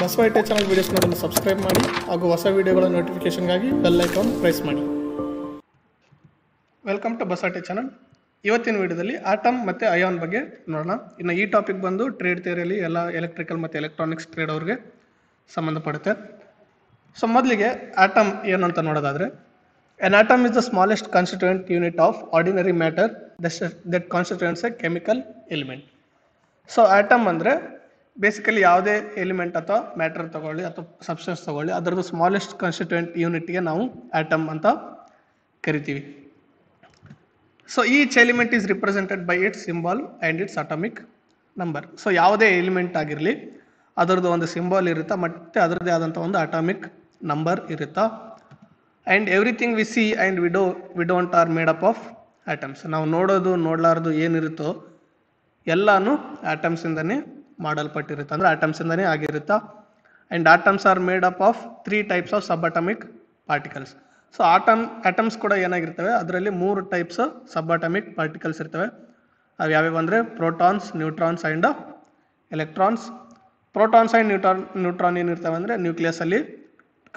ಬಸವೈಟೆ channel videos ನೋಡಲು subscribe ಮಾಡಿ ಹಾಗೂ ಹೊಸ ವಿಡಿಯೋಗಳ ನೋಟಿಫಿಕೇಶನ್ಗಾಗಿ ಬೆಲ್ ಐಕಾನ್ ಪ್ರೆಸ್ ಮಾಡಿ ವೆಲ್ಕಮ್ ಟು ಬಸಾಟೆ ಚಾನಲ್ ಇವತ್ತಿನ ವಿಡಿಯೋದಲ್ಲಿ ಆಟಮ್ ಮತ್ತು ಅಯಾನ್ ಬಗ್ಗೆ ನೋಡೋಣ ಇನ್ನು ಈ ಟಾಪಿಕ್ ಬಂದು ಟ್ರೇಡ್ ಥಿಯರಿಯಲ್ಲಿ ಎಲ್ಲ ಎಲೆಕ್ಟ್ರಿಕಲ್ ಮತ್ತು ಎಲೆಕ್ಟ್ರಾನಿಕ್ಸ್ ಟ್ರೇಡ್ ಅವ್ರಿಗೆ ಸಂಬಂಧಪಡುತ್ತೆ ಸೊ ಮೊದಲಿಗೆ ಆಟಮ್ ಏನು ಅಂತ ನೋಡೋದಾದರೆ an atom is the smallest constituent unit of ordinary matter that constituents a chemical element so atom ಅಂದರೆ ಬೇಸಿಕಲಿ ಯಾವುದೇ ಎಲಿಮೆಂಟ್ ಅಥವಾ ಮ್ಯಾಟರ್ ತಗೊಳ್ಳಿ ಅಥವಾ ಸಬ್ಸ್ಟೆನ್ಸ್ ತಗೊಳ್ಳಿ ಅದರದ್ದು ಸ್ಮಾಲೆಸ್ಟ್ ಕಾನ್ಸ್ಟಿಟ್ಯೂಂಟ್ ಯೂನಿಟ್ಗೆ ನಾವು ಆಟಮ್ ಅಂತ ಕರಿತೀವಿ so each element is represented by its symbol and its atomic number so ಯಾವುದೇ ಎಲಿಮೆಂಟ್ ಆಗಿರಲಿ ಅದರದ್ದು ಒಂದು ಸಿಂಬಾಲ್ ಇರುತ್ತಾ ಮತ್ತು ಅದರದ್ದೇ ಆದಂಥ ಒಂದು ಅಟಾಮಿಕ್ ನಂಬರ್ ಇರುತ್ತಾ and everything we see and we do we don't are made up of atoms ನಾವು ನೋಡೋದು ನೋಡಲಾರ್ದು ಏನಿರುತ್ತೋ ಎಲ್ಲನೂ ಆಟಮ್ಸಿಂದನೇ ಮಾಡಲ್ಪಟ್ಟಿರುತ್ತೆ ಅಂದರೆ ಆಟಮ್ಸ್ ಆಗಿರುತ್ತೆ and atoms are made up of three types of sub particles so atom atoms ಕೂಡ ಏನಾಗಿರ್ತವೆ ಅದರಲ್ಲಿ ಮೂರು ಟೈಪ್ಸ್ ಸಬ್ ಅಟಮಿಕ್ ಪಾರ್ಟಿಕಲ್ಸ್ ಇರ್ತವೆ ಅವು ಯಾವ್ಯಾವ ಅಂದರೆ protons neutrons and electrons protons and neutron neutron ಏನಿರ್ತವೆ ಅಂದರೆ ನ್ಯೂಕ್ಲಿಯಸಲ್ಲಿ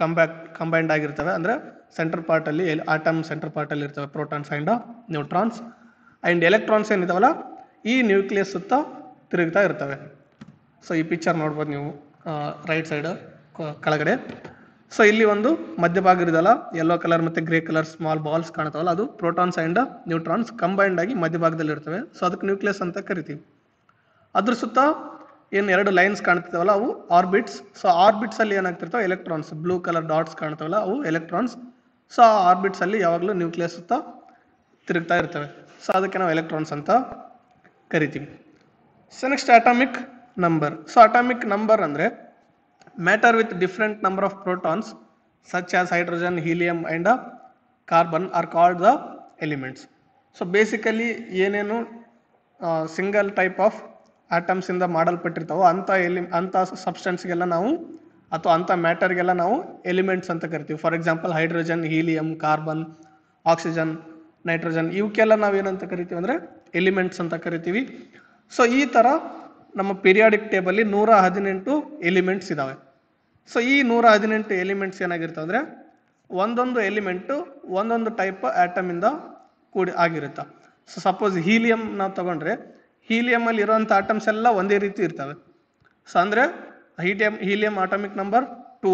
ಕಂಬ್ಯಾಕ್ ಕಂಬೈಂಡ್ ಆಗಿರ್ತವೆ ಅಂದರೆ ಸೆಂಟರ್ ಪಾರ್ಟಲ್ಲಿ ಎಲ್ ಆಟಮ್ ಸೆಂಟರ್ ಪಾರ್ಟಲ್ಲಿ ಇರ್ತವೆ protons and neutrons and electrons ಏನಿದಾವಲ್ಲ ಈ ನ್ಯೂಕ್ಲಿಯಸ್ ಸುತ್ತ ತಿರುಗ್ತಾ ಇರ್ತವೆ ಸೊ ಈ ಪಿಕ್ಚರ್ ನೋಡ್ಬೋದು ನೀವು ರೈಟ್ ಸೈಡ್ ಕೆಳಗಡೆ ಸೊ ಇಲ್ಲಿ ಒಂದು ಮಧ್ಯಭಾಗ ಇರೋದಲ್ಲ ಯೆಲ್ಲೋ ಕಲರ್ ಮತ್ತು ಗ್ರೇ ಕಲರ್ ಸ್ಮಾಲ್ ಬಾಲ್ಸ್ ಕಾಣ್ತಾವಲ್ಲ ಅದು ಪ್ರೋಟಾನ್ಸ್ ಆ್ಯಂಡ್ ನ್ಯೂಟ್ರಾನ್ಸ್ ಕಂಬೈಂಡ್ ಆಗಿ ಮಧ್ಯಭಾಗದಲ್ಲಿ ಇರ್ತವೆ ಸೊ ಅದಕ್ಕೆ ನ್ಯೂಕ್ಲಿಯಸ್ ಅಂತ ಕರಿತೀವಿ ಅದ್ರ ಸುತ್ತ ಏನು ಎರಡು ಲೈನ್ಸ್ ಕಾಣ್ತಿದ್ದಾವಲ್ಲ ಅವು ಆರ್ಬಿಟ್ಸ್ ಸೊ ಆರ್ಬಿಟ್ಸಲ್ಲಿ ಏನಾಗ್ತಿರ್ತಾವೆ ಎಲೆಕ್ಟ್ರಾನ್ಸ್ ಬ್ಲೂ ಕಲರ್ ಡಾಟ್ಸ್ ಕಾಣ್ತಾವಲ್ಲ ಅವು ಎಲೆಕ್ಟ್ರಾನ್ಸ್ ಸೊ ಆ ಆರ್ಬಿಟ್ಸಲ್ಲಿ ಯಾವಾಗಲೂ ನ್ಯೂಕ್ಲಿಯಸ್ ಸುತ್ತ ತಿರುಗ್ತಾ ಇರ್ತವೆ ಸೊ ಅದಕ್ಕೆ ನಾವು ಎಲೆಕ್ಟ್ರಾನ್ಸ್ ಅಂತ ಕರಿತೀವಿ so next atomic number so atomic number ಅಂದರೆ matter with different number of protons such as hydrogen helium and carbon are called the elements so basically ಏನೇನು ಸಿಂಗಲ್ ಟೈಪ್ ಆಫ್ ಆಟಮ್ಸಿಂದ ಮಾಡಲ್ಪಟ್ಟಿರ್ತಾವೋ ಅಂಥ ಎಲಿ ಅಂಥ ಸಬ್ಸ್ಟೆನ್ಸ್ಗೆಲ್ಲ ನಾವು ಅಥವಾ ಅಂಥ ಮ್ಯಾಟರ್ಗೆಲ್ಲ ನಾವು ಎಲಿಮೆಂಟ್ಸ್ ಅಂತ ಕರಿತೀವಿ for example hydrogen helium carbon oxygen nitrogen ಇವಕ್ಕೆಲ್ಲ ನಾವೇನಂತ ಕರಿತೀವಿ ಅಂದರೆ ಎಲಿಮೆಂಟ್ಸ್ ಅಂತ ಕರಿತೀವಿ ಸೊ ಈ ಥರ ನಮ್ಮ ಪೀರಿಯಾಡಿಕ್ ಟೇಬಲ್ಲಿ ನೂರ ಹದಿನೆಂಟು ಎಲಿಮೆಂಟ್ಸ್ ಇದ್ದಾವೆ ಸೊ ಈ ನೂರ ಹದಿನೆಂಟು ಎಲಿಮೆಂಟ್ಸ್ ಏನಾಗಿರ್ತವೆ ಅಂದರೆ ಒಂದೊಂದು ಎಲಿಮೆಂಟು ಒಂದೊಂದು ಟೈಪ್ ಇಂದ ಕೂಡಿ ಆಗಿರುತ್ತೆ ಸೊ ಸಪೋಸ್ ಹೀಲಿಯಂ ನಾವು ತಗೊಂಡ್ರೆ ಹೀಲಿಯಮಲ್ಲಿ ಇರೋವಂಥ ಆಟಮ್ಸ್ ಎಲ್ಲ ಒಂದೇ ರೀತಿ ಇರ್ತವೆ ಸೊ ಅಂದರೆ ಹೀಟಿಯಂ helium atomic number two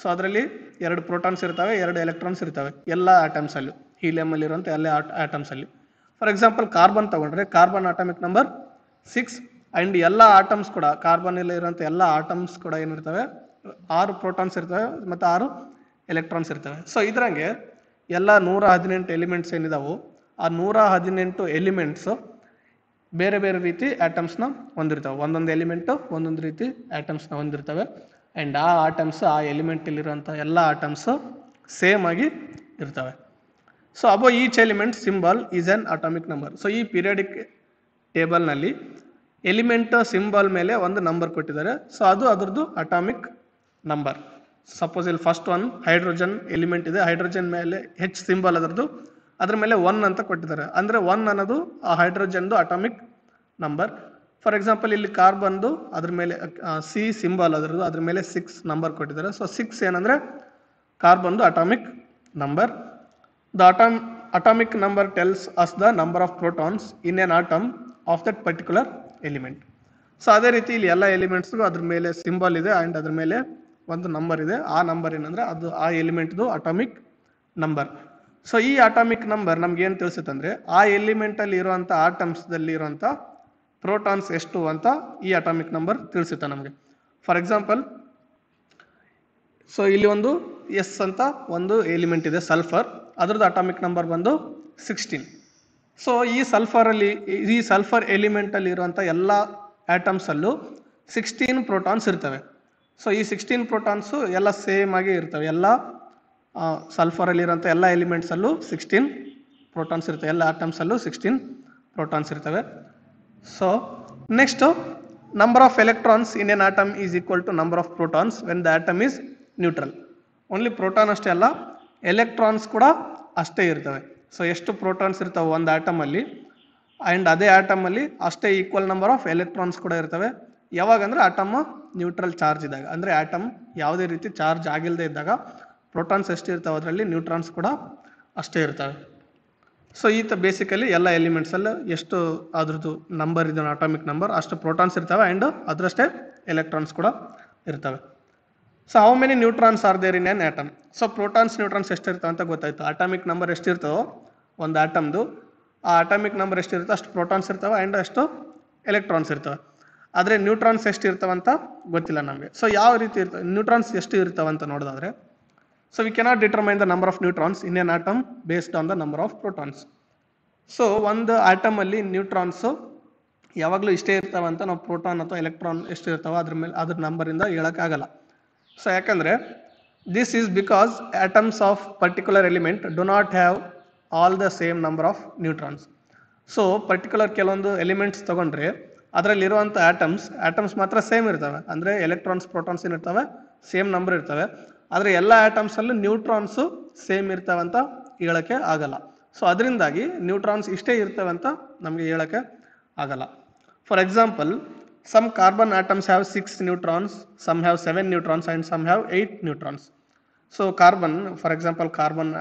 so ಅದರಲ್ಲಿ ಎರಡು ಪ್ರೋಟಾನ್ಸ್ ಇರ್ತವೆ ಎರಡು ಎಲೆಕ್ಟ್ರಾನ್ಸ್ ಇರ್ತವೆ ಎಲ್ಲ ಆಟಮ್ಸಲ್ಲೂ ಇರುವಂಥ ಎಲ್ಲ ಆಟಮ್ಸಲ್ಲಿ ಫಾರ್ ಎಕ್ಸಾಂಪಲ್ ಕಾರ್ಬನ್ ತಗೊಂಡ್ರೆ carbon atomic number six and ಎಲ್ಲ ಆಟಮ್ಸ್ ಕೂಡ ಕಾರ್ಬನಲ್ಲಿ ಇರೋಂಥ ಎಲ್ಲ ಆಟಮ್ಸ್ ಕೂಡ ಏನಿರ್ತವೆ ಆರು ಪ್ರೋಟಾನ್ಸ್ ಇರ್ತವೆ ಮತ್ತು ಆರು ಎಲೆಕ್ಟ್ರಾನ್ಸ್ ಇರ್ತವೆ ಸೊ ಇದ್ರಂಗೆ ಎಲ್ಲ ನೂರ ಹದಿನೆಂಟು ಎಲಿಮೆಂಟ್ಸ್ ಏನಿದಾವು ಆ ನೂರ ಹದಿನೆಂಟು ಎಲಿಮೆಂಟ್ಸು ಬೇರೆ ಬೇರೆ ರೀತಿ ಆಟಮ್ಸ್ನ ಹೊಂದಿರ್ತವೆ ಒಂದೊಂದು ಎಲಿಮೆಂಟು ಒಂದೊಂದು ರೀತಿ ಆಟಮ್ಸ್ನ ಹೊಂದಿರ್ತವೆ ಆ್ಯಂಡ್ ಆ ಆಟಮ್ಸ್ ಆ ಎಲಿಮೆಂಟಲ್ಲಿರೋಂಥ ಎಲ್ಲ ಆಟಮ್ಸು ಸೇಮ್ ಆಗಿ ಇರ್ತವೆ so above each element symbol is on atomic number so ಈ ಪೀರಿಯಡಿಕ್ ಟೇಬಲ್ನಲ್ಲಿ ಎಲಿಮೆಂಟ್ ಸಿಂಬಲ್ ಮೇಲೆ ಒಂದು ನಂಬರ್ ಕೊಟ್ಟಿದ್ದಾರೆ ಸೊ ಅದು ಅದರದ್ದು ಅಟಾಮಿಕ್ ನಂಬರ್ ಸಪೋಸ್ ಇಲ್ಲಿ ಫಸ್ಟ್ ಒನ್ ಹೈಡ್ರೋಜನ್ ಎಲಿಮೆಂಟ್ ಇದೆ ಹೈಡ್ರೋಜನ್ ಮೇಲೆ ಹೆಚ್ ಸಿಂಬಲ್ ಅದರದ್ದು ಅದ್ರ ಮೇಲೆ ಒನ್ ಅಂತ ಕೊಟ್ಟಿದ್ದಾರೆ ಅಂದರೆ ಒನ್ ಅನ್ನೋದು ಆ ಹೈಡ್ರೋಜನ್ದು ಅಟಾಮಿಕ್ ನಂಬರ್ ಫಾರ್ ಎಕ್ಸಾಂಪಲ್ ಇಲ್ಲಿ ಕಾರ್ಬನ್ದು ಅದ್ರ ಮೇಲೆ ಸಿ ಸಿಂಬಲ್ ಅದರದ್ದು ಅದ್ರ ಮೇಲೆ ಸಿಕ್ಸ್ ನಂಬರ್ ಕೊಟ್ಟಿದ್ದಾರೆ ಸೊ ಸಿಕ್ಸ್ ಏನಂದರೆ ಕಾರ್ಬನ್ದು atomic number the atom atomic number tells us the number of protons in an atom of that particular element so ಅದೇ ರೀತಿ ಇಲ್ಲಿ ಎಲ್ಲ ಎಲಿಮೆಂಟ್ಸ್ಗೂ ಅದ್ರ ಮೇಲೆ ಸಿಂಬಲ್ ಇದೆ ಆ್ಯಂಡ್ ಅದ್ರ ಮೇಲೆ ಒಂದು ನಂಬರ್ ಇದೆ ಆ ನಂಬರ್ ಏನಂದ್ರೆ ಅದು ಆ ಎಲಿಮೆಂಟ್ದು ಅಟಾಮಿಕ್ ನಂಬರ್ ಸೊ ಈ ಅಟಾಮಿಕ್ ನಂಬರ್ ನಮ್ಗೆ ಏನು ತಿಳಿಸುತ್ತಂದ್ರೆ ಆ ಎಲಿಮೆಂಟಲ್ಲಿ ಇರುವಂಥ ಅಲ್ಲಿ ಇರುವಂಥ ಪ್ರೋಟಾನ್ಸ್ ಎಷ್ಟು ಅಂತ ಈ ಅಟಾಮಿಕ್ ನಂಬರ್ ತಿಳಿಸುತ್ತೆ ನಮಗೆ ಫಾರ್ ಎಕ್ಸಾಂಪಲ್ ಸೊ ಇಲ್ಲಿ ಒಂದು ಎಸ್ ಅಂತ ಒಂದು ಎಲಿಮೆಂಟ್ ಇದೆ ಸಲ್ಫರ್ ಅದರದ್ದು ಅಟಾಮಿಕ್ ನಂಬರ್ ಬಂದು ಸಿಕ್ಸ್ಟೀನ್ ಸೊ ಈ ಸಲ್ಫರಲ್ಲಿ ಈ ಸಲ್ಫರ್ ಎಲಿಮೆಂಟಲ್ಲಿ ಇರುವಂಥ ಎಲ್ಲ ಆ್ಯಟಮ್ಸಲ್ಲೂ ಸಿಕ್ಸ್ಟೀನ್ ಪ್ರೋಟಾನ್ಸ್ ಇರ್ತವೆ ಸೊ ಈ ಸಿಕ್ಸ್ಟೀನ್ ಪ್ರೋಟಾನ್ಸು ಎಲ್ಲ ಸೇಮ್ ಆಗಿ ಇರ್ತವೆ ಎಲ್ಲ ಸಲ್ಫರಲ್ಲಿರೋಂಥ ಎಲ್ಲ ಎಲಿಮೆಂಟ್ಸಲ್ಲೂ ಸಿಕ್ಸ್ಟೀನ್ ಪ್ರೋಟಾನ್ಸ್ ಇರ್ತವೆ ಎಲ್ಲ ಆಟಮ್ಸಲ್ಲೂ ಸಿಕ್ಸ್ಟೀನ್ ಪ್ರೋಟಾನ್ಸ್ ಇರ್ತವೆ so next number of electrons in an atom is equal to number of protons when the atom is neutral only proton ಅಷ್ಟೇ ಅಲ್ಲ ಎಲೆಕ್ಟ್ರಾನ್ಸ್ ಕೂಡ ಅಷ್ಟೇ ಇರ್ತವೆ ಸೊ ಎಷ್ಟು ಪ್ರೋಟಾನ್ಸ್ ಇರ್ತಾವೆ ಒಂದು ಆಟಮಲ್ಲಿ ಆ್ಯಂಡ್ ಅದೇ ಆಟಮಲ್ಲಿ ಅಷ್ಟೇ ಈಕ್ವಲ್ ನಂಬರ್ ಆಫ್ ಎಲೆಕ್ಟ್ರಾನ್ಸ್ ಕೂಡ ಇರ್ತವೆ ಯಾವಾಗ ಅಂದರೆ ಆಟಮ್ ನ್ಯೂಟ್ರಲ್ ಚಾರ್ಜ್ ಇದ್ದಾಗ ಅಂದರೆ ಆಟಮ್ ಯಾವುದೇ ರೀತಿ ಚಾರ್ಜ್ ಆಗಿಲ್ಲದೆ ಇದ್ದಾಗ ಪ್ರೋಟಾನ್ಸ್ ಎಷ್ಟು ಇರ್ತಾವೆ ಅದರಲ್ಲಿ ನ್ಯೂಟ್ರಾನ್ಸ್ ಕೂಡ ಅಷ್ಟೇ ಇರ್ತವೆ ಸೊ ಈ ತ ಬೇಸಿಕಲಿ ಎಲ್ಲ ಎಲಿಮೆಂಟ್ಸಲ್ಲಿ ಎಷ್ಟು ಅದ್ರದ್ದು ನಂಬರ್ ಇದನ್ನು ಆಟಾಮಿಕ್ ನಂಬರ್ ಅಷ್ಟು ಪ್ರೋಟಾನ್ಸ್ ಇರ್ತವೆ ಆ್ಯಂಡ್ ಅದರಷ್ಟೇ ಎಲೆಕ್ಟ್ರಾನ್ಸ್ ಕೂಡ ಇರ್ತವೆ so how many neutrons are there in an atom so protons neutrons ಎಷ್ಟು ಇರ್ತವೆ ಅಂತ ಗೊತ್ತಾಯಿತು ಆಟಾಮಿಕ್ ನಂಬರ್ ಎಷ್ಟಿರ್ತವೋ ಒಂದು ಆಟಮ್ದು ಆ ಆಟಮಿಕ್ ನಂಬರ್ ಎಷ್ಟಿರುತ್ತೋ ಅಷ್ಟು ಪ್ರೋಟಾನ್ಸ್ ಇರ್ತವೆ ಆ್ಯಂಡ್ ಅಷ್ಟು ಎಲೆಕ್ಟ್ರಾನ್ಸ್ ಇರ್ತವೆ ಆದರೆ ನ್ಯೂಟ್ರಾನ್ಸ್ ಎಷ್ಟು ಇರ್ತವಂತ ಗೊತ್ತಿಲ್ಲ ನಮಗೆ ಸೊ ಯಾವ ರೀತಿ ಇರ್ತವೆ ನ್ಯೂಟ್ರಾನ್ಸ್ ಎಷ್ಟು ಅಂತ ನೋಡೋದಾದ್ರೆ so we cannot determine the number of neutrons in an atom based on the number of protons so ಒಂದು ಆಟಮಲ್ಲಿ ನ್ಯೂಟ್ರಾನ್ಸು ಯಾವಾಗಲೂ ಇಷ್ಟೇ ಇರ್ತಾವಂತ ನಾವು ಪ್ರೋಟಾನ್ ಅಥವಾ ಎಲೆಕ್ಟ್ರಾನ್ ಎಷ್ಟು ಇರ್ತಾವೋ ಅದ್ರ ಮೇಲೆ ಅದ್ರ ನಂಬರಿಂದ ಹೇಳೋಕ್ಕಾಗಲ್ಲ ಸೊ ಯಾಕಂದರೆ this is because atoms of particular element do not have all the same number of neutrons so particular ಕೆಲವೊಂದು ಎಲಿಮೆಂಟ್ಸ್ ತೊಗೊಂಡ್ರೆ ಅದರಲ್ಲಿರುವಂಥ ಆಟಮ್ಸ್ ಆಟಮ್ಸ್ ಮಾತ್ರ ಸೇಮ್ ಇರ್ತವೆ ಅಂದರೆ ಎಲೆಕ್ಟ್ರಾನ್ಸ್ ಪ್ರೋಟಾನ್ಸ್ ಏನಿರ್ತವೆ ಸೇಮ್ ನಂಬರ್ ಇರ್ತವೆ ಆದರೆ ಎಲ್ಲ ಆಟಮ್ಸಲ್ಲೂ ನ್ಯೂಟ್ರಾನ್ಸು ಸೇಮ್ ಇರ್ತವೆ ಅಂತ ಹೇಳೋಕ್ಕೆ ಆಗಲ್ಲ ಸೊ ಅದರಿಂದಾಗಿ ನ್ಯೂಟ್ರಾನ್ಸ್ ಇಷ್ಟೇ ಇರ್ತವೆ ಅಂತ ನಮಗೆ ಹೇಳೋಕ್ಕೆ ಆಗಲ್ಲ for example some carbon atoms have six neutrons some have seven neutrons and some have eight neutrons so carbon for example carbon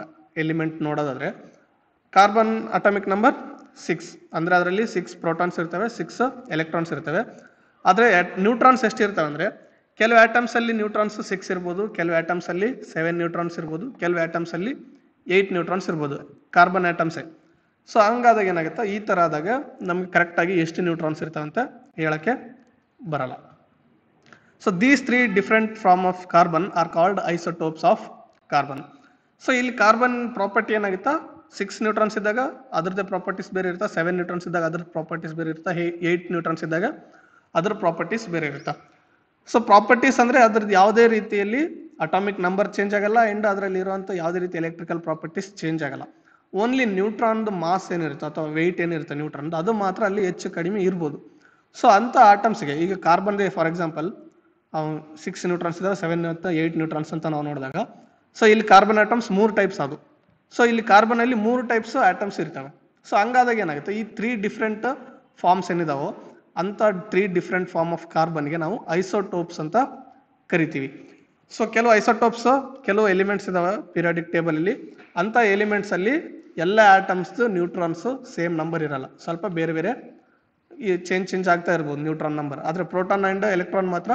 element ನೋಡೋದಾದರೆ ಕಾರ್ಬನ್ ಅಟಾಮಿಕ್ ನಂಬರ್ ಸಿಕ್ಸ್ ಅಂದರೆ ಅದರಲ್ಲಿ ಸಿಕ್ಸ್ ಪ್ರೋಟಾನ್ಸ್ ಇರ್ತವೆ ಸಿಕ್ಸ್ ಎಲೆಕ್ಟ್ರಾನ್ಸ್ ಇರ್ತವೆ ಆದರೆ neutrons ಎಷ್ಟಿರ್ತವೆ ಅಂದರೆ ಕೆಲವು ಆ್ಯಟಮ್ಸಲ್ಲಿ neutrons six ಇರ್ಬೋದು ಕೆಲವು ಆ್ಯಟಮ್ಸಲ್ಲಿ ಸೆವೆನ್ ನ್ಯೂಟ್ರಾನ್ಸ್ ಇರ್ಬೋದು ಕೆಲವು ಆ್ಯಟಮ್ಸಲ್ಲಿ ಏಯ್ಟ್ ನ್ಯೂಟ್ರಾನ್ಸ್ ಇರ್ಬೋದು ಕಾರ್ಬನ್ ಆ್ಯಟಮ್ಸೇ ಸೊ ಹಂಗಾದಾಗ ಏನಾಗುತ್ತೆ ಈ ಥರ ಆದಾಗ ನಮಗೆ ಕರೆಕ್ಟಾಗಿ ಎಷ್ಟು ನ್ಯೂಟ್ರಾನ್ಸ್ ಅಂತ ಹೇಳೋಕ್ಕೆ ಬರಲ್ಲ so these three different form of carbon are called isotopes of carbon so ಇಲ್ಲಿ ಕಾರ್ಬನ್ ಪ್ರಾಪರ್ಟಿ ಏನಾಗುತ್ತಾ ಸಿಕ್ಸ್ ನ್ಯೂಟ್ರಾನ್ಸ್ ಇದ್ದಾಗ ಅದರದ್ದೇ ಪ್ರಾಪರ್ಟೀಸ್ ಬೇರೆ ಇರ್ತಾ ಸೆವೆನ್ ನ್ಯೂಟ್ರಾನ್ಸ್ ಇದ್ದಾಗ ಅದರ ಪ್ರಾಪರ್ಟೀಸ್ ಬೇರೆ ಇರ್ತಾ ಏಯ್ಟ್ ನ್ಯೂಟ್ರಾನ್ಸ್ ಇದ್ದಾಗ ಅದರ ಪ್ರಾಪರ್ಟೀಸ್ ಬೇರೆ ಇರ್ತಾ ಸೊ ಪ್ರಾಪರ್ಟೀಸ್ ಅಂದರೆ ಅದ್ರದ್ದು ಯಾವುದೇ ರೀತಿಯಲ್ಲಿ ಅಟಾಮಿಕ್ ನಂಬರ್ ಚೇಂಜ್ ಆಗಲ್ಲ ಆ್ಯಂಡ್ ಅದರಲ್ಲಿ ಇರುವಂಥ ಯಾವುದೇ ರೀತಿ ಎಲೆಕ್ಟ್ರಿಕಲ್ ಪ್ರಾಪರ್ಟೀಸ್ ಚೇಂಜ್ ಆಗಲ್ಲ ಓನ್ಲಿ ನ್ಯೂಟ್ರಾನ್ದು ಮಾಸ್ ಏನಿರುತ್ತೆ ಅಥವಾ ವೆಯ್ಟ್ ಏನಿರುತ್ತೆ ನ್ಯೂಟ್ರಾನ್ದು ಅದು ಮಾತ್ರ ಅಲ್ಲಿ ಹೆಚ್ಚು ಕಡಿಮೆ ಇರ್ಬೋದು ಸೊ ಅಂಥ ಆಟಮ್ಸ್ಗೆ ಈಗ ಕಾರ್ಬನ್ಗೆ ಫಾರ್ ಎಕ್ಸಾಂಪಲ್ ಸಿಕ್ಸ್ ನ್ಯೂಟ್ರಾನ್ಸ್ ಇದ್ದಾವೆ ಸೆವೆನ್ ಅಂತ ಏಯ್ಟ್ ನ್ಯೂಟ್ರಾನ್ಸ್ ಅಂತ ನಾವು ನೋಡಿದಾಗ ಸೊ ಇಲ್ಲಿ ಕಾರ್ಬನ್ ಆಟಮ್ಸ್ ಮೂರು ಟೈಪ್ಸ್ ಅದು ಸೊ ಇಲ್ಲಿ ಕಾರ್ಬನಲ್ಲಿ ಮೂರು ಟೈಪ್ಸ್ ಆಟಮ್ಸ್ ಇರ್ತವೆ ಸೊ ಹಂಗಾದಾಗ ಏನಾಗುತ್ತೆ ಈ ತ್ರೀ ಡಿಫ್ರೆಂಟ್ ಫಾರ್ಮ್ಸ್ ಏನಿದಾವೋ ಅಂಥ ತ್ರೀ ಡಿಫ್ರೆಂಟ್ ಫಾರ್ಮ್ ಆಫ್ ಕಾರ್ಬನ್ಗೆ ನಾವು ಐಸೋಟೋಪ್ಸ್ ಅಂತ ಕರಿತೀವಿ ಸೊ ಕೆಲವು ಐಸೋಟೋಪ್ಸ್ ಕೆಲವು ಎಲಿಮೆಂಟ್ಸ್ ಇದಾವೆ ಪಿರಿಯಾಡಿಕ್ ಟೇಬಲಲ್ಲಿ ಅಂಥ ಎಲಿಮೆಂಟ್ಸ್ ಅಲ್ಲಿ ಎಲ್ಲ ಆಟಮ್ಸ್ ನ್ಯೂಟ್ರಾನ್ಸ್ ಸೇಮ್ ನಂಬರ್ ಇರಲ್ಲ ಸ್ವಲ್ಪ ಬೇರೆ ಬೇರೆ ಈ ಚೇಂಜ್ ಚೇಂಜ್ ಆಗ್ತಾ ಇರ್ಬೋದು ನ್ಯೂಟ್ರಾನ್ ನಂಬರ್ ಆದರೆ ಪ್ರೋಟಾನ್ ಆ್ಯಂಡ್ ಎಲೆಕ್ಟ್ರಾನ್ ಮಾತ್ರ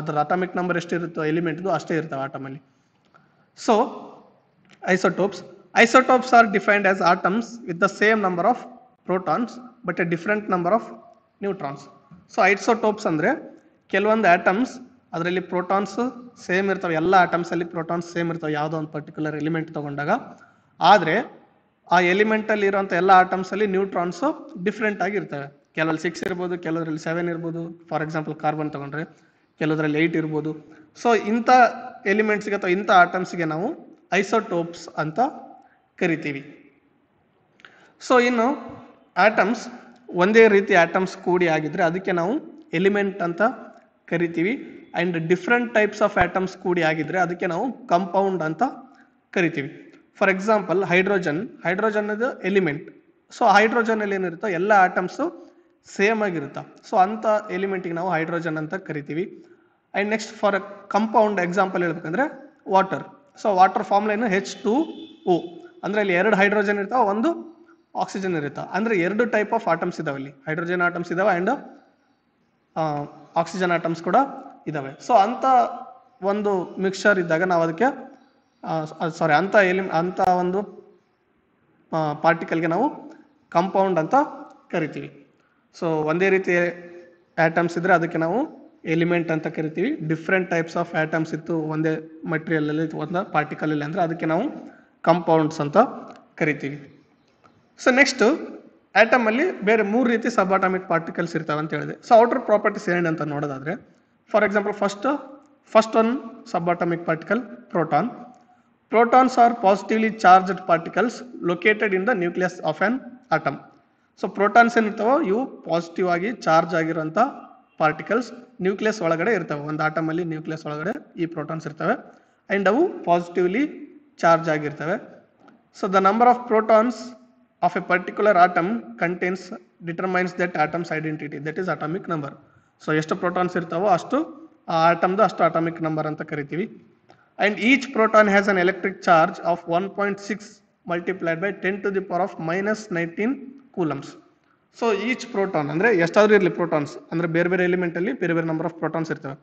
ಅದರ ಅಟಾಮಿಕ್ ನಂಬರ್ ಎಷ್ಟಿರುತ್ತೋ ಎಲಿಮೆಂಟ್ದು ಅಷ್ಟೇ ಇರ್ತವೆ ಆಟಮಲ್ಲಿ so isotopes isotopes are defined as atoms with the same number of protons but a different number of neutrons so isotopes ಅಂದರೆ ಕೆಲವೊಂದು ಆಟಮ್ಸ್ ಅದರಲ್ಲಿ ಪ್ರೋಟಾನ್ಸ್ ಸೇಮ್ ಇರ್ತವೆ ಎಲ್ಲ ಆಟಮ್ಸಲ್ಲಿ ಪ್ರೋಟಾನ್ಸ್ ಸೇಮ್ ಇರ್ತವೆ ಯಾವುದೋ ಒಂದು ಪರ್ಟಿಕ್ಯುಲರ್ ಎಲಿಮೆಂಟ್ ತಗೊಂಡಾಗ ಆದರೆ ಆ ಎಲಿಮೆಂಟಲ್ಲಿ ಇರುವಂಥ ಎಲ್ಲ ಆಟಮ್ಸಲ್ಲಿ ನ್ಯೂಟ್ರಾನ್ಸು ಡಿಫ್ರೆಂಟ್ ಆಗಿರ್ತವೆ ಕೆಲವಲ್ಲಿ ಸಿಕ್ಸ್ ಇರ್ಬೋದು ಕೆಲವರಲ್ಲಿ ಸೆವೆನ್ ಇರ್ಬೋದು ಫಾರ್ ಎಕ್ಸಾಂಪಲ್ ಕಾರ್ಬನ್ ತಗೊಂಡ್ರೆ ಕೆಲವರಲ್ಲಿ ಏಯ್ಟ್ ಇರ್ಬೋದು ಸೊ ಇಂಥ ಎಲಿಮೆಂಟ್ಸ್ಗೆ ಅಥವಾ ಇಂಥ ಆಟಮ್ಸ್ಗೆ ನಾವು ಐಸೋಟೋಪ್ಸ್ ಅಂತ ಕರಿತೀವಿ ಸೊ ಇನ್ನು ಆಟಮ್ಸ್ ಒಂದೇ ರೀತಿ ಆಟಮ್ಸ್ ಕೂಡಿ ಆಗಿದ್ರೆ ಅದಕ್ಕೆ ನಾವು ಎಲಿಮೆಂಟ್ ಅಂತ ಕರಿತೀವಿ and different types of atoms ಕೂಡಿ ಆಗಿದ್ರೆ ಅದಕ್ಕೆ ನಾವು ಕಂಪೌಂಡ್ ಅಂತ ಕರಿತೀವಿ ಫಾರ್ ಎಕ್ಸಾಂಪಲ್ ಹೈಡ್ರೋಜನ್ ಹೈಡ್ರೋಜನ್ ಇದು ಎಲಿಮೆಂಟ್ ಸೊ ಹೈಡ್ರೋಜನಲ್ಲಿ ಏನಿರುತ್ತೋ ಎಲ್ಲ ಆಟಮ್ಸು ಸೇಮ್ ಆಗಿರುತ್ತೆ ಸೊ ಅಂಥ ಎಲಿಮೆಂಟಿಗೆ ನಾವು ಹೈಡ್ರೋಜನ್ ಅಂತ ಕರಿತೀವಿ and next for compound example ಹೇಳ್ಬೇಕಂದ್ರೆ ವಾಟರ್ ಸೊ ವಾಟರ್ ಫಾರ್ಮ್ಲೈನು ಹೆಚ್ ಟು ಓ ಅಂದ್ರೆ ಇಲ್ಲಿ ಎರಡು ಹೈಡ್ರೋಜನ್ ಇರ್ತಾವೆ ಒಂದು ಆಕ್ಸಿಜನ್ ಇರುತ್ತೆ ಅಂದ್ರೆ ಎರಡು ಟೈಪ್ ಆಫ್ ಆಟಮ್ಸ್ ಇದಾವೆ ಇಲ್ಲಿ ಹೈಡ್ರೋಜನ್ ಆಟಮ್ಸ್ ಇದಾವೆ ಅಂಡ್ ಆಕ್ಸಿಜನ್ ಆಟಮ್ಸ್ ಕೂಡ ಇದಾವೆ ಸೊ ಅಂತ ಒಂದು ಮಿಕ್ಸ್ಚರ್ ಇದ್ದಾಗ ನಾವು ಅದಕ್ಕೆ ಸಾರಿ ಅಂತ ಎಲಿ ಅಂತ ಒಂದು ಪಾರ್ಟಿಕಲ್ಗೆ ನಾವು ಕಂಪೌಂಡ್ ಅಂತ ಕರಿತೀವಿ ಸೊ ಒಂದೇ ರೀತಿ ಆಟಮ್ಸ್ ಇದ್ರೆ ಅದಕ್ಕೆ ನಾವು ಎಲಿಮೆಂಟ್ ಅಂತ ಕರಿತೀವಿ ಡಿಫ್ರೆಂಟ್ ಟೈಪ್ಸ್ ಆಫ್ ಆಟಮ್ಸ್ ಇತ್ತು ಒಂದೇ ಮಟೀರಿಯಲ್ ಅಲ್ಲಿ ಒಂದು ಪಾರ್ಟಿಕಲ್ ಅಲ್ಲಿ ಅಂದ್ರೆ ಅದಕ್ಕೆ ನಾವು ಕಂಪೌಂಡ್ಸ್ ಅಂತ ಕರಿತೀವಿ ಸೊ ನೆಕ್ಸ್ಟು ಆಟಮಲ್ಲಿ ಬೇರೆ ಮೂರು ರೀತಿ ಆಟಾಮಿಕ್ ಪಾರ್ಟಿಕಲ್ಸ್ ಇರ್ತವೆ ಅಂತ ಹೇಳಿದೆ ಸೊ ಔಟರ್ ಪ್ರಾಪರ್ಟೀಸ್ ಅಂತ ನೋಡೋದಾದ್ರೆ for example first first one subatomic particle proton protons are positively charged particles located in the nucleus of an atom so protons ಏನಿರ್ತಾವೋ ಇವು ಪಾಸಿಟಿವ್ ಆಗಿ ಚಾರ್ಜ್ ಆಗಿರೋಂಥ ಪಾರ್ಟಿಕಲ್ಸ್ ನ್ಯೂಕ್ಲಿಯಸ್ ಒಳಗಡೆ ಇರ್ತವೆ ಒಂದು ಆಟಮಲ್ಲಿ ನ್ಯೂಕ್ಲಿಯಸ್ ಒಳಗಡೆ ಈ ಪ್ರೋಟಾನ್ಸ್ ಇರ್ತವೆ ಆ್ಯಂಡ್ ಅವು ಪಾಸಿಟಿವ್ಲಿ ಚಾರ್ಜ್ ಆಗಿರ್ತವೆ so the number of protons of a particular atom contains determines that atom's identity that is atomic number so ಎಷ್ಟು ಪ್ರೋಟಾನ್ಸ್ ಇರ್ತಾವೋ ಅಷ್ಟು ಆ ಆಟಮ್ದು ಅಷ್ಟು ಅಟಾಮಿಕ್ ನಂಬರ್ ಅಂತ ಕರಿತೀವಿ and each proton has an electric charge of one point six multiplied by ten to the power of minus nineteen coulombs so each proton ಅಂದರೆ ಎಷ್ಟಾದರೂ ಇರಲಿ ಪ್ರೋಟಾನ್ಸ್ ಅಂದರೆ ಬೇರೆ ಬೇರೆ ಎಲಿಮೆಂಟಲ್ಲಿ ಬೇರೆ ಬೇರೆ ನಂಬರ್ ಆಫ್ ಪ್ರೋಟಾನ್ಸ್ ಇರ್ತವೆ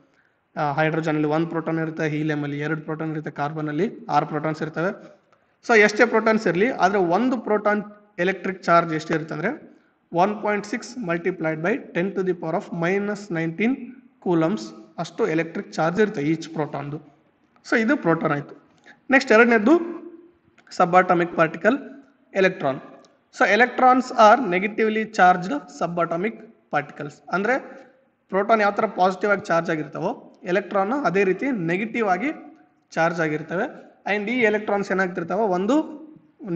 ಹೈಡ್ರೋಜನ್ ಅಲ್ಲಿ ಒಂದು ಪ್ರೋಟಾನ್ ಇರುತ್ತೆ ಹೀಲಿಯಂ ಅಲ್ಲಿ ಎರಡು ಪ್ರೋಟಾನ್ ಇರುತ್ತೆ ಕಾರ್ಬನ್ ಅಲ್ಲಿ ಆರು ಪ್ರೋಟಾನ್ಸ್ ಇರ್ತವೆ ಸೊ ಎಷ್ಟೇ ಪ್ರೋಟಾನ್ಸ್ ಇರಲಿ ಆದರೆ ಒಂದು ಪ್ರೋಟಾನ್ ಎಲೆಕ್ಟ್ರಿಕ್ ಚಾರ್ಜ್ ಇರುತ್ತೆ ಅಂದರೆ one point six multiplied by ten to the power of minus nineteen coulombs ಅಷ್ಟು ಎಲೆಕ್ಟ್ರಿಕ್ ಚಾರ್ಜ್ ಇರುತ್ತೆ ಈಚ್ ಪ್ರೋಟಾನ್ದು ಸೊ ಇದು ಪ್ರೋಟಾನ್ ಆಯಿತು ನೆಕ್ಸ್ಟ್ ಎರಡನೇದು atomic particle electron so electrons are negatively charged atomic particles ಅಂದರೆ proton ಯಾವ ಥರ ಪಾಸಿಟಿವ್ ಆಗಿ ಚಾರ್ಜ್ ಆಗಿರ್ತವೋ ಎಲೆಕ್ಟ್ರಾನ್ ಅದೇ ರೀತಿ ನೆಗೆಟಿವ್ ಆಗಿ ಚಾರ್ಜ್ ಆಗಿರ್ತವೆ ಆ್ಯಂಡ್ ಈ ಎಲೆಕ್ಟ್ರಾನ್ಸ್ ಏನಾಗ್ತಿರ್ತಾವೆ ಒಂದು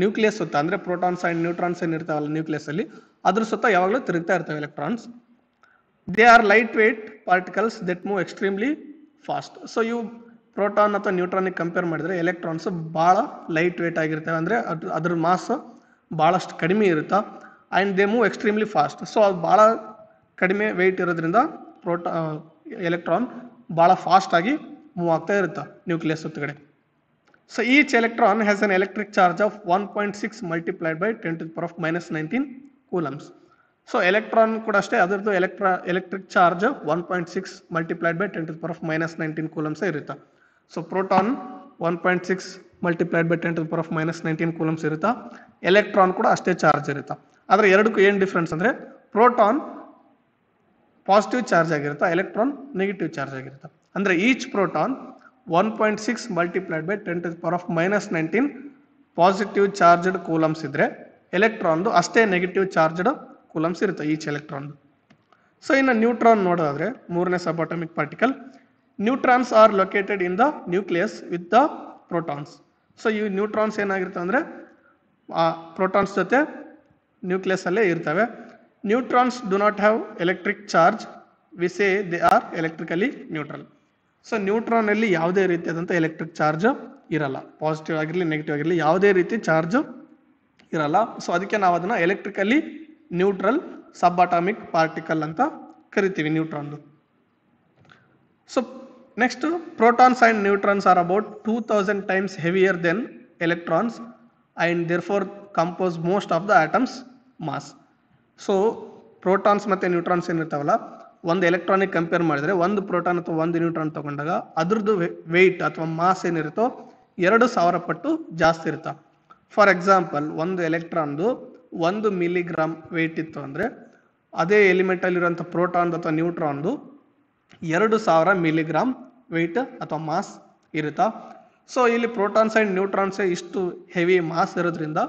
ನ್ಯೂಕ್ಲಿಯಸ್ ಸುತ್ತ ಅಂದರೆ ಪ್ರೋಟಾನ್ಸ್ ಆ್ಯಂಡ್ ನ್ಯೂಟ್ರಾನ್ಸ್ ಏನು ಇರ್ತಾವಲ್ಲ ನ್ಯೂಕ್ಲಿಯಸ್ಸಲ್ಲಿ ಅದ್ರ ಸುತ್ತ ಯಾವಾಗಲೂ ತಿರುಗ್ತಾ ಇರ್ತವೆ electrons they are lightweight particles that move extremely fast so ಇವು ಪ್ರೋಟಾನ್ ಅಥವಾ ನ್ಯೂಟ್ರಾನಿಗೆ ಕಂಪೇರ್ ಮಾಡಿದರೆ ಎಲೆಕ್ಟ್ರಾನ್ಸ್ ಭಾಳ ಲೈಟ್ ವೆಯ್ಟ್ ಆಗಿರ್ತವೆ ಅಂದರೆ ಅದ್ರ ಅದ್ರ ಮಾಸ್ ಭಾಳಷ್ಟು ಕಡಿಮೆ ಇರುತ್ತೆ and they move extremely fast so ಅದು ಭಾಳ ಕಡಿಮೆ ವೆಯ್ಟ್ ಇರೋದ್ರಿಂದ ಪ್ರೋಟಾ ಎಲೆಕ್ಟ್ರಾನ್ ಭಾಳ ಫಾಸ್ಟಾಗಿ ಮೂವ್ ಆಗ್ತಾ ಇರುತ್ತೆ ನ್ಯೂಕ್ಲಿಯಸ್ ಹೊತ್ತುಗಡೆ so each electron has an electric charge of one point six multiplied by ten to power of minus nineteen coulombs so electron ಕೂಡ ಅಷ್ಟೇ ಅದರದ್ದು ಎಲೆಕ್ಟ್ರಾ electric charge one point six multiplied by ten to power of minus nineteen coulombs ಇರುತ್ತೆ so proton one point six multiplied by ten to power of minus nineteen coulombs ಇರುತ್ತೆ electron ಕೂಡ ಅಷ್ಟೇ charge ಇರುತ್ತೆ ಆದರೆ ಎರಡಕ್ಕೂ ಏನು ಡಿಫ್ರೆನ್ಸ್ ಅಂದರೆ proton positive charge ಆಗಿರುತ್ತೆ ಎಲೆಕ್ಟ್ರಾನ್ ನೆಗೆಟಿವ್ ಚಾರ್ಜ್ ಆಗಿರುತ್ತೆ ಅಂದರೆ each proton one point six multiplied by ten to power of minus nineteen positive charged coulombs ಇದ್ದರೆ ಎಲೆಕ್ಟ್ರಾನ್ದು ಅಷ್ಟೇ ನೆಗೆಟಿವ್ ಚಾರ್ಜ್ಡ್ ಕೂಲಮ್ಸ್ ಇರುತ್ತೆ ಈಚ್ ಎಲೆಕ್ಟ್ರಾನ್ದು ಸೊ ಇನ್ನು ನ್ಯೂಟ್ರಾನ್ ನೋಡೋದಾದ್ರೆ ಮೂರನೇ subatomic particle neutrons are located in the nucleus with the protons so ಈ neutrons ಏನಾಗಿರುತ್ತೆ ಅಂದರೆ ಆ ಪ್ರೋಟಾನ್ಸ್ ಜೊತೆ ನ್ಯೂಕ್ಲಿಯಸ್ ಅಲ್ಲೇ ಇರ್ತವೆ neutrons do not have electric charge We say are electrically neutral so ನ್ಯೂಟ್ರಾನಲ್ಲಿ ಯಾವುದೇ ರೀತಿಯಾದಂಥ ಎಲೆಕ್ಟ್ರಿಕ್ ಚಾರ್ಜ್ ಇರಲ್ಲ ಪಾಸಿಟಿವ್ ಆಗಿರಲಿ ನೆಗೆಟಿವ್ ಆಗಿರಲಿ ಯಾವುದೇ ರೀತಿ ಚಾರ್ಜ್ ಇರಲ್ಲ ಸೊ ಅದಕ್ಕೆ ನಾವು ಅದನ್ನು electrically neutral subatomic particle ಅಂತ ಕರಿತೀವಿ ನ್ಯೂಟ್ರಾನ್ದು so next protons and neutrons are about two thousand times heavier than electrons and therefore compose most of the atom's mass so protons ಮತ್ತು neutrons ಏನಿರ್ತಾವಲ್ಲ ಒಂದು electronic compare ಮಾಡಿದರೆ ಒಂದು proton ಅಥವಾ ಒಂದು ನ್ಯೂಟ್ರಾನ್ ತಗೊಂಡಾಗ ಅದ್ರದ್ದು ವೆಯ್ಟ್ ಅಥವಾ ಮಾಸ್ ಏನಿರುತ್ತೋ ಎರಡು ಸಾವಿರ ಪಟ್ಟು ಜಾಸ್ತಿ ಇರುತ್ತೆ ಫಾರ್ ಎಕ್ಸಾಂಪಲ್ ಒಂದು ಎಲೆಕ್ಟ್ರಾನ್ದು ಒಂದು ಮಿಲಿಗ್ರಾಮ್ ವೆಯ್ಟ್ ಇತ್ತು ಅಂದರೆ ಅದೇ ಎಲಿಮೆಂಟಲ್ಲಿರುವಂಥ ಪ್ರೋಟಾನ್ ಅಥವಾ ನ್ಯೂಟ್ರಾನ್ದು ಎರಡು ಸಾವಿರ ಮಿಲಿಗ್ರಾಮ್ ವೆಯ್ಟ್ ಅಥವಾ ಮಾಸ್ ಇರುತ್ತಾ ಸೊ ಇಲ್ಲಿ ಪ್ರೋಟಾನ್ಸ್ ಆ್ಯಂಡ್ ನ್ಯೂಟ್ರಾನ್ಸ್ ಇಷ್ಟು ಹೆವಿ ಮಾಸ್ ಇರೋದ್ರಿಂದ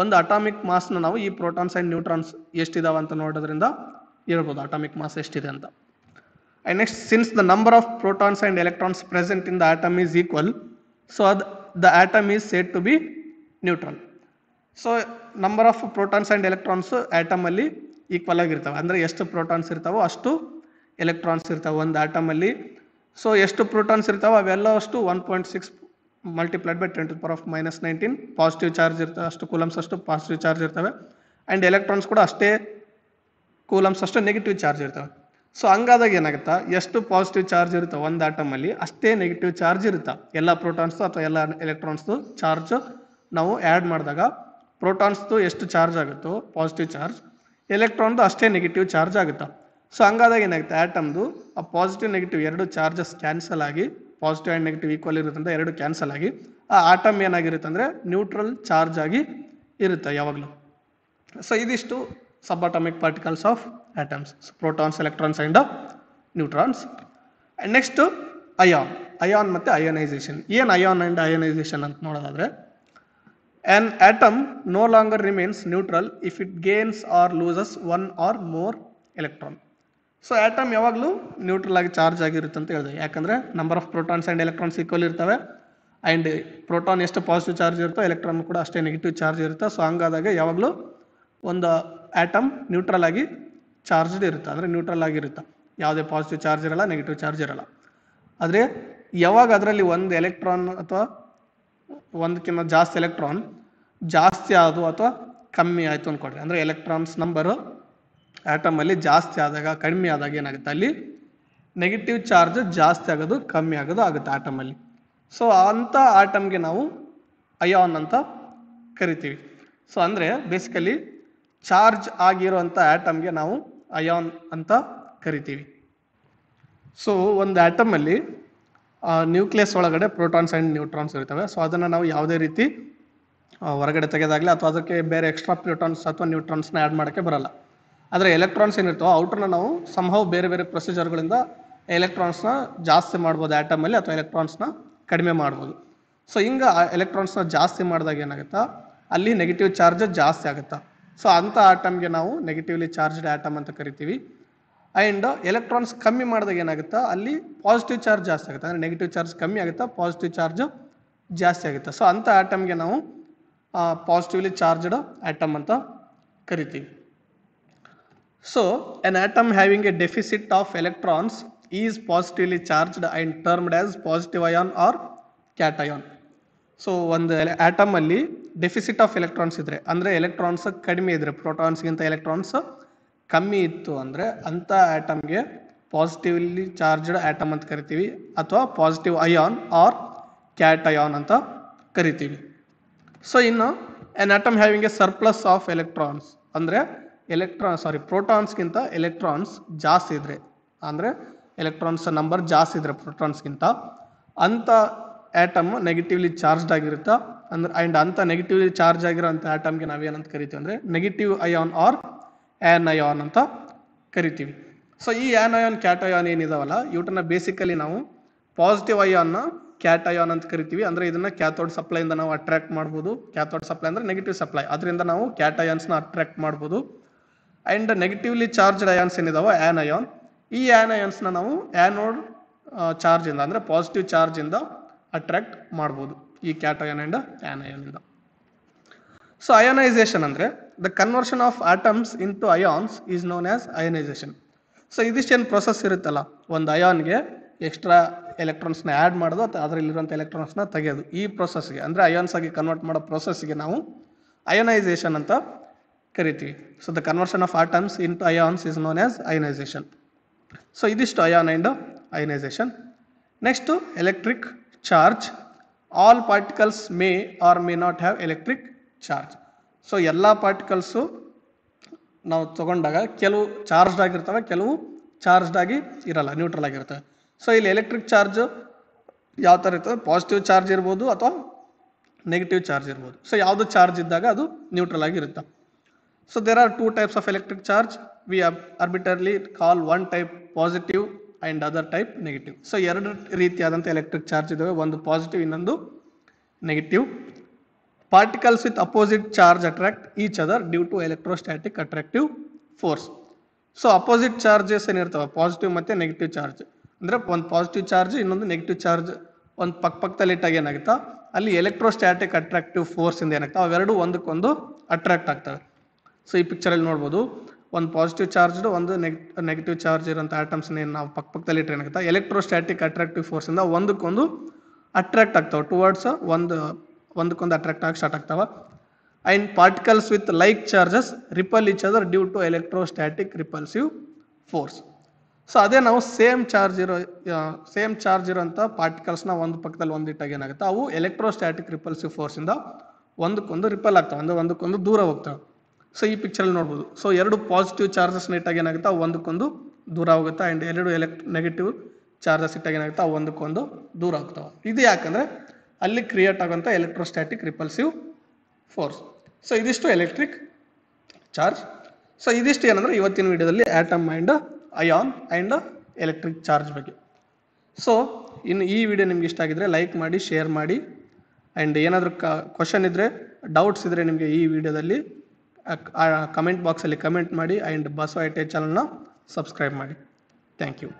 ಒಂದು ಅಟಾಮಿಕ್ ಮಾಸ್ನ ನಾವು ಈ ಪ್ರೋಟಾನ್ಸ್ ಆ್ಯಂಡ್ ನ್ಯೂಟ್ರಾನ್ಸ್ ಎಷ್ಟಿದಾವೆ ಅಂತ ನೋಡೋದ್ರಿಂದ ಹೇಳ್ಬೋದು ಅಟಾಮಿಕ್ ಮಾಸ್ ಎಷ್ಟಿದೆ ಅಂತ and next since the number of protons and electrons present in the atom is equal so ಅದು the atom is said to be neutral so number of protons and electrons ಆ್ಯಟಮಲ್ಲಿ equal ಆಗಿರ್ತವೆ ಅಂದರೆ ಎಷ್ಟು protons ಇರ್ತಾವೋ ಅಷ್ಟು electrons ಇರ್ತಾವೆ ಒಂದು ಆಟಮಲ್ಲಿ so ಎಷ್ಟು ಪ್ರೋಟಾನ್ಸ್ ಇರ್ತಾವೆ ಅವೆಲ್ಲ ಅಷ್ಟು one point six multiplied by ten to power of minus nineteen positive charge ಇರ್ತವೆ ಅಷ್ಟು ಕೂಲಮ್ಸ್ ಅಷ್ಟು ಪಾಸಿಟಿವ್ ಚಾರ್ಜ್ ಇರ್ತವೆ ಆ್ಯಂಡ್ ಎಲೆಕ್ಟ್ರಾನ್ಸ್ ಕೂಡ ಅಷ್ಟೇ ಕೂಲಮ್ಸ್ ಅಷ್ಟು ನೆಗೆಟಿವ್ ಚಾರ್ಜ್ ಇರ್ತವೆ ಸೊ ಹಂಗಾದಾಗ ಏನಾಗುತ್ತೆ ಎಷ್ಟು ಪಾಸಿಟಿವ್ ಚಾರ್ಜ್ ಇರುತ್ತೆ ಒಂದು ಆಟಮಲ್ಲಿ ಅಷ್ಟೇ ನೆಗೆಟಿವ್ ಚಾರ್ಜ್ ಇರುತ್ತೆ ಎಲ್ಲ ಪ್ರೋಟಾನ್ಸ್ದು ಅಥವಾ ಎಲ್ಲ ಎಲೆಕ್ಟ್ರಾನ್ಸ್ದು ಚಾರ್ಜ್ ನಾವು ಆ್ಯಡ್ ಮಾಡಿದಾಗ ಪ್ರೋಟಾನ್ಸ್ದು ಎಷ್ಟು ಚಾರ್ಜ್ ಆಗುತ್ತೋ ಪಾಸಿಟಿವ್ ಚಾರ್ಜ್ ಎಲೆಕ್ಟ್ರಾನ್ದು ಅಷ್ಟೇ ನೆಗೆಟಿವ್ ಚಾರ್ಜ್ ಆಗುತ್ತೆ ಸೊ ಹಂಗಾದಾಗ ಏನಾಗುತ್ತೆ ಆ್ಯಟಮ್ದು ಆ ಪಾಸಿಟಿವ್ ನೆಗೆಟಿವ್ ಎರಡು ಚಾರ್ಜಸ್ ಕ್ಯಾನ್ಸಲ್ ಆಗಿ ಪಾಸಿಟಿವ್ ಆ್ಯಂಡ್ ನೆಗೆಟಿವ್ ಈಕ್ವಲ್ ಇರುತ್ತಂತ ಎರಡು ಕ್ಯಾನ್ಸಲ್ ಆಗಿ ಆ ಆಟಮ್ ಏನಾಗಿರುತ್ತೆ ಅಂದರೆ ನ್ಯೂಟ್ರಲ್ ಚಾರ್ಜ್ ಆಗಿ ಇರುತ್ತೆ ಯಾವಾಗಲೂ ಸೊ ಇದಿಷ್ಟು subatomic particles of atoms protons electrons and neutrons and next ion ion ಮತ್ತು ಅಯೋನೈಸೇಷನ್ ಏನು ಅಯಾನ್ ಆ್ಯಂಡ್ ಅಯೋನೈಸೇಷನ್ ಅಂತ ನೋಡೋದಾದರೆ an atom no longer remains neutral if it gains or loses one or more electron so atom ಯಾವಾಗಲೂ neutral ಆಗಿ charge ಆಗಿರುತ್ತೆ ಅಂತ ಹೇಳಿದೆ ಯಾಕಂದರೆ number of protons and electrons equal ಇರ್ತವೆ ಆ್ಯಂಡ್ ಪ್ರೋಟಾನ್ ಎಷ್ಟು ಪಾಸಿಟಿವ್ ಚಾರ್ಜ್ ಇರುತ್ತೋ ಎಲೆಕ್ಟ್ರಾನ್ ಕೂಡ ಅಷ್ಟೇ ನೆಗೆಟಿವ್ ಚಾರ್ಜ್ ಇರುತ್ತೆ ಸೊ ಹಂಗಾದಾಗ ಯಾವಾಗಲೂ ಒಂದು ಆ್ಯಟಮ್ ನ್ಯೂಟ್ರಲ್ ಆಗಿ ಚಾರ್ಜ್ಡ್ ಇರುತ್ತೆ ಅಂದರೆ ನ್ಯೂಟ್ರಲ್ ಆಗಿರುತ್ತೆ ಯಾವುದೇ ಪಾಸಿಟಿವ್ ಚಾರ್ಜ್ ಇರಲ್ಲ ನೆಗೆಟಿವ್ ಚಾರ್ಜ್ ಇರಲ್ಲ ಆದರೆ ಯಾವಾಗ ಅದರಲ್ಲಿ ಒಂದು ಎಲೆಕ್ಟ್ರಾನ್ ಅಥವಾ ಒಂದಕ್ಕಿಂತ ಜಾಸ್ತಿ ಎಲೆಕ್ಟ್ರಾನ್ ಜಾಸ್ತಿ ಆದವು ಅಥವಾ ಕಮ್ಮಿ ಆಯಿತು ಅಂದ್ಕೊಡ್ರಿ ಅಂದರೆ ಎಲೆಕ್ಟ್ರಾನ್ಸ್ ನಂಬರು ಅಲ್ಲಿ ಜಾಸ್ತಿ ಆದಾಗ ಕಡಿಮೆ ಆದಾಗ ಏನಾಗುತ್ತೆ ಅಲ್ಲಿ ನೆಗೆಟಿವ್ ಚಾರ್ಜ್ ಜಾಸ್ತಿ ಆಗೋದು ಕಮ್ಮಿ ಆಗೋದು ಆಗುತ್ತೆ ಆಟಮಲ್ಲಿ ಸೊ ಅಂಥ ಆಟಮ್ಗೆ ನಾವು ಅಯಾನ್ ಅಂತ ಕರಿತೀವಿ ಸೊ ಅಂದರೆ ಬೇಸಿಕಲಿ ಚಾರ್ಜ್ ಆಗಿರುವಂತ ಆಟಮ್ಗೆ ನಾವು ಅಯಾನ್ ಅಂತ ಕರಿತೀವಿ ಸೊ ಒಂದು ಅಲ್ಲಿ ನ್ಯೂಕ್ಲಿಯಸ್ ಒಳಗಡೆ ಪ್ರೋಟಾನ್ಸ್ ಆ್ಯಂಡ್ ನ್ಯೂಟ್ರಾನ್ಸ್ ಇರ್ತವೆ ಸೊ ಅದನ್ನು ನಾವು ಯಾವುದೇ ರೀತಿ ಹೊರಗಡೆ ತೆಗೆದಾಗಲಿ ಅಥವಾ ಅದಕ್ಕೆ ಬೇರೆ ಎಕ್ಸ್ಟ್ರಾ ಪ್ರೋಟಾನ್ಸ್ ಅಥವಾ ನ್ಯೂಟ್ರಾನ್ಸ್ನ ಆ್ಯಡ್ ಮಾಡೋಕ್ಕೆ ಬರಲ್ಲ ಆದರೆ ಎಲೆಕ್ಟ್ರಾನ್ಸ್ ಏನಿರ್ತವೆ ಔಟ್ರನ್ನ ನಾವು ಸಂಭವ ಬೇರೆ ಬೇರೆ ಪ್ರೊಸೀಜರ್ಗಳಿಂದ ಎಲೆಕ್ಟ್ರಾನ್ಸ್ನ ಜಾಸ್ತಿ ಮಾಡ್ಬೋದು ಆ್ಯಟಮಲ್ಲಿ ಅಥವಾ ಎಲೆಕ್ಟ್ರಾನ್ಸ್ನ ಕಡಿಮೆ ಮಾಡ್ಬೋದು ಸೊ ಹಿಂಗೆ ಎಲೆಕ್ಟ್ರಾನ್ಸ್ನ ಜಾಸ್ತಿ ಮಾಡಿದಾಗ ಏನಾಗುತ್ತಾ ಅಲ್ಲಿ ನೆಗೆಟಿವ್ ಚಾರ್ಜ್ ಜಾಸ್ತಿ ಆಗುತ್ತಾ ಸೊ ಅಂಥ ಆಟಮ್ಗೆ ನಾವು ನೆಗೆಟಿವ್ಲಿ ಚಾರ್ಜ್ಡ್ ಆಟಮ್ ಅಂತ ಕರಿತೀವಿ ಆ್ಯಂಡ್ ಎಲೆಕ್ಟ್ರಾನ್ಸ್ ಕಮ್ಮಿ ಮಾಡಿದಾಗ ಏನಾಗುತ್ತಾ ಅಲ್ಲಿ ಪಾಸಿಟಿವ್ ಚಾರ್ಜ್ ಜಾಸ್ತಿ ಆಗುತ್ತೆ ಅಂದರೆ ನೆಗೆಟಿವ್ ಚಾರ್ಜ್ ಕಮ್ಮಿ ಆಗುತ್ತಾ ಪಾಸಿಟಿವ್ ಚಾರ್ಜ್ ಜಾಸ್ತಿ ಆಗುತ್ತೆ ಸೊ ಅಂಥ ಆ್ಯಟಮ್ಗೆ ನಾವು ಪಾಸಿಟಿವ್ಲಿ ಚಾರ್ಜ್ಡ್ ಆಟಮ್ ಅಂತ ಕರಿತೀವಿ So, an atom having a deficit of electrons is positively charged and termed as positive ion or cation so ಒಂದು ಆಟಮಲ್ಲಿ ಡೆಫಿಸಿಟ್ ಆಫ್ ಎಲೆಕ್ಟ್ರಾನ್ಸ್ ಇದ್ದರೆ ಅಂದರೆ ಎಲೆಕ್ಟ್ರಾನ್ಸ್ ಕಡಿಮೆ ಇದ್ದರೆ ಪ್ರೋಟಾನ್ಸ್ಗಿಂತ ಎಲೆಕ್ಟ್ರಾನ್ಸ್ ಕಮ್ಮಿ ಇತ್ತು ಅಂದರೆ ಅಂಥ ಆಟಮ್ಗೆ ಪಾಸಿಟಿವ್ಲಿ ಚಾರ್ಜ್ಡ್ ಆಟಮ್ ಅಂತ ಕರಿತೀವಿ ಅಥವಾ ಪಾಸಿಟಿವ್ ಅಯಾನ್ ಆರ್ ಕ್ಯಾಟಯೋನ್ ಅಂತ ಕರಿತೀವಿ ಸೊ ಇನ್ನು an atom having a surplus of electrons ಅಂದರೆ ಎಲೆಕ್ಟ್ರಾನ್ ಸಾರಿ ಪ್ರೋಟಾನ್ಸ್ಗಿಂತ ಎಲೆಕ್ಟ್ರಾನ್ಸ್ ಜಾಸ್ತಿ ಇದ್ರೆ ಅಂದರೆ ಎಲೆಕ್ಟ್ರಾನ್ಸ್ ನಂಬರ್ ಜಾಸ್ತಿ ಇದ್ರೆ ಪ್ರೋಟಾನ್ಸ್ಗಿಂತ ಅಂಥ ಆ್ಯಟಮ್ ನೆಗೆಟಿವ್ಲಿ ಚಾರ್ಜ್ಡ್ ಆಗಿರುತ್ತಾ ಅಂದ್ರೆ ಆ್ಯಂಡ್ ಅಂಥ ನೆಗೆಟಿವ್ಲಿ ಚಾರ್ಜ್ ಆಗಿರೋ ಅಂಥ ಆ್ಯಟಮ್ಗೆ ಏನಂತ ಕರಿತೀವಿ ಅಂದರೆ negative ion or anion ಅಂತ ಕರಿತೀವಿ ಸೊ ಈ ಆ್ಯನ್ ಅಯಾನ್ ಕ್ಯಾಟ್ ಅಯಾನ್ ಏನಿದಾವಲ್ಲ ಇವಟನ್ನ ಬೇಸಿಕಲಿ ನಾವು ಪಾಸಿಟಿವ್ ಅಯಾನ್ನ ಕ್ಯಾಟ್ ಅಯಾನ್ ಅಂತ ಕರಿತೀವಿ ಅಂದರೆ ಇದನ್ನು ಕ್ಯಾಥೋಡ್ ಸಪ್ಲೈಯಿಂದ ನಾವು ಅಟ್ರಾಕ್ಟ್ ಮಾಡ್ಬೋದು ಕ್ಯಾಥೋಡ್ ಸಪ್ಲೈ ಅಂದರೆ ನೆಗೆಟಿವ್ ಸಪ್ಲೈ ಅದರಿಂದ ನಾವು ಕ್ಯಾಟ್ ಅಯಾನ್ಸ್ನ ಅಟ್ರಾಕ್ಟ್ ಮಾಡ್ಬೋದು ಆ್ಯಂಡ್ ನೆಗೆಟಿವ್ಲಿ ಚಾರ್ಜ್ಡ್ ಅಯಾನ್ಸ್ ಏನಿದಾವೆ ಆ್ಯನ್ ಅಯಾನ್ ಈ ಆ್ಯನ್ ಅಯಾನ್ಸ್ನ ನಾವು ಆ್ಯನೋಡ್ ಚಾರ್ಜಿಂದ ಅಂದರೆ ಪಾಸಿಟಿವ್ ಚಾರ್ಜಿಂದ ಅಟ್ರಾಕ್ಟ್ ಮಾಡ್ಬೋದು ಈ ಕ್ಯಾಟ್ ಅಯಾನ್ ಆ್ಯಂಡ್ ಆ್ಯನ್ ಅಯಾನಿಂದ ಸೊ ಅಯೋನೈಸೇಷನ್ ಅಂದರೆ the conversion of atoms into ions is known as ionisation so ಇದಿಷ್ಟೇನು ಪ್ರೊಸೆಸ್ ಇರುತ್ತಲ್ಲ ಒಂದು ಅಯಾನ್ಗೆ ಎಕ್ಸ್ಟ್ರಾ ಎಲೆಕ್ಟ್ರಾನ್ಸ್ನ ಆ್ಯಡ್ ಮಾಡೋದು ಅಥವಾ ಅದರಲ್ಲಿರುವಂಥ ಎಲೆಕ್ಟ್ರಾನ್ಸ್ನ ತೆಗೆಯೋದು ಈ ಪ್ರೊಸೆಸ್ಗೆ ಅಂದರೆ ಅಯೋನ್ಸ್ ಆಗಿ ಕನ್ವರ್ಟ್ ಮಾಡೋ ಪ್ರೊಸೆಸ್ಗೆ ನಾವು ಅಯೋನೈಸೇಷನ್ ಅಂತ ಕರಿತೀವಿ so the conversion of atoms into ions is known as ionisation so ಇದಿಷ್ಟು ion and ionisation next electric charge all particles may or may not have electric charge so ಎಲ್ಲ particles ನಾವು ತಗೊಂಡಾಗ ಕೆಲವು charged ಆಗಿರ್ತವೆ ಕೆಲವು charged ಆಗಿ ಇರಲ್ಲ neutral ಆಗಿರ್ತವೆ ಸೊ ಇಲ್ಲಿ ಎಲೆಕ್ಟ್ರಿಕ್ ಚಾರ್ಜ್ ಯಾವ ಥರ ಇರ್ತದೆ ಪಾಸಿಟಿವ್ ಚಾರ್ಜ್ ಇರ್ಬೋದು ಅಥವಾ ನೆಗೆಟಿವ್ ಚಾರ್ಜ್ ಇರ್ಬೋದು ಸೊ ಯಾವುದು ಚಾರ್ಜ್ ಇದ್ದಾಗ ಅದು ನ್ಯೂಟ್ರಲ್ ಆಗಿರುತ್ತೆ So there are two types of electric charge. We arbitrarily call one type positive and other type negative so ಎರಡು ರೀತಿಯಾದಂಥ ಎಲೆಕ್ಟ್ರಿಕ್ ಚಾರ್ಜ್ ಇದ್ದಾವೆ ಒಂದು ಪಾಸಿಟಿವ್ ಇನ್ನೊಂದು negative particles with opposite charge attract each other due to electrostatic attractive force so opposite charges ಏನಿರ್ತವೆ positive ಮತ್ತು negative charge ಅಂದರೆ ಒಂದು positive charge ಇನ್ನೊಂದು ನೆಗೆಟಿವ್ ಚಾರ್ಜ್ ಒಂದು ಪಕ್ಕ ಪಕ್ಕದಲ್ಲಿ ಇಟ್ಟಾಗ ಏನಾಗುತ್ತೆ ಅಲ್ಲಿ ಎಲೆಕ್ಟ್ರೋಸ್ಟ್ಯಾಟಿಕ್ ಅಟ್ರಾಕ್ಟಿವ್ ಫೋರ್ಸಿಂದ ಏನಾಗ್ತವೆ ಅವೆರಡು ಒಂದಕ್ಕೊಂದು ಅಟ್ರಾಕ್ಟ್ ಆಗ್ತವೆ ಸೊ ಈ ಪಿಕ್ಚರಲ್ಲಿ ನೋಡ್ಬೋದು ಒಂದು ಪಾಸಿಟಿವ್ ಚಾರ್ಜ್ಡ್ ಒಂದು ನೆಗೆಟಿವ್ ಚಾರ್ಜ್ ಇರೋಂಥ ಆಟಮ್ಸ್ನ ಏನು ನಾವು ಪಕ್ಕದಲ್ಲಿ ಇಟ್ಟರೆ ಏನಾಗುತ್ತೆ ಎಲೆಕ್ಟ್ರೋಸ್ಟ್ಯಾಟಿಕ್ ಅಟ್ರಾಕ್ಟಿವ್ ಫೋರ್ಸಿಂದ ಒಂದಕ್ಕೊಂದು ಅಟ್ರಾಕ್ಟ್ ಆಗ್ತಾವೆ ವರ್ಡ್ಸ್ ಒಂದು ಒಂದಕ್ಕೊಂದು ಅಟ್ರಾಕ್ಟ್ ಆಗಿ ಸ್ಟಾರ್ಟ್ ಆಗ್ತಾವೆ and particles with like charges repel each other due to electrostatic repulsive force so ಅದೇ ನಾವು ಸೇಮ್ ಚಾರ್ಜ್ ಇರೋ ಸೇಮ್ ಚಾರ್ಜ್ ಇರೋಂಥ ಪಾರ್ಟಿಕಲ್ಸ್ನ ಒಂದು ಪಕ್ಕದಲ್ಲಿ ಒಂದಿಟ್ಟಾಗ ಏನಾಗುತ್ತೆ ಅವು ಎಲೆಕ್ಟ್ರೋಸ್ಟ್ಯಾಟಿಕ್ ರಿಪಲ್ಸಿವ್ ಫೋರ್ಸಿಂದ ಒಂದಕ್ಕೊಂದು ರಿಪಲ್ ಆಗ್ತವೆ ಅಂದರೆ ಒಂದಕ್ಕೊಂದು ದೂರ ಹೋಗ್ತವೆ ಸೊ ಈ ಪಿಕ್ಚರಲ್ಲಿ ನೋಡ್ಬೋದು ಸೊ ಎರಡು ಪಾಸಿಟಿವ್ ಚಾರ್ಜಸ್ ಇಟ್ಟಾಗ ಏನಾಗುತ್ತೆ ಆ ಒಂದಕ್ಕೊಂದು ದೂರ ಆಗುತ್ತೆ ಆ್ಯಂಡ್ ಎರಡು ಎಲೆಕ್ಟ್ ನೆಗೆಟಿವ್ ಚಾರ್ಜಸ್ ಇಟ್ಟಾಗ ಏನಾಗುತ್ತೆ ಆ ಒಂದಕ್ಕೊಂದು ದೂರ ಆಗ್ತಾವೆ ಇದು ಯಾಕಂದರೆ ಅಲ್ಲಿ ಕ್ರಿಯೇಟ್ ಆಗುವಂಥ ಎಲೆಕ್ಟ್ರೋಸ್ಟ್ಯಾಟಿಕ್ ರಿಪಲ್ಸಿವ್ ಫೋರ್ಸ್ ಸೊ ಇದಿಷ್ಟು ಎಲೆಕ್ಟ್ರಿಕ್ ಚಾರ್ಜ್ ಸೊ ಇದಿಷ್ಟು ಏನಂದರೆ ಇವತ್ತಿನ ವಿಡಿಯೋದಲ್ಲಿ atom and ion and electric charge ಬಗ್ಗೆ ಸೊ ಇನ್ನು ಈ ವಿಡಿಯೋ ನಿಮ್ಗೆ ಇಷ್ಟ ಆಗಿದ್ರೆ ಲೈಕ್ ಮಾಡಿ ಶೇರ್ ಮಾಡಿ ಆ್ಯಂಡ್ ಏನಾದರೂ ಕ ಕ್ವಶನ್ ಇದ್ದರೆ ಡೌಟ್ಸ್ ಇದ್ದರೆ ನಿಮಗೆ ಈ ವಿಡಿಯೋದಲ್ಲಿ ಕಮೆಂಟ್ ಬಾಕ್ಸಲ್ಲಿ ಕಮೆಂಟ್ ಮಾಡಿ ಆ್ಯಂಡ್ ಬಸವ ಐ ಟಿ ಚಾನಲ್ನ ಸಬ್ಸ್ಕ್ರೈಬ್ ಮಾಡಿ ಥ್ಯಾಂಕ್ ಯು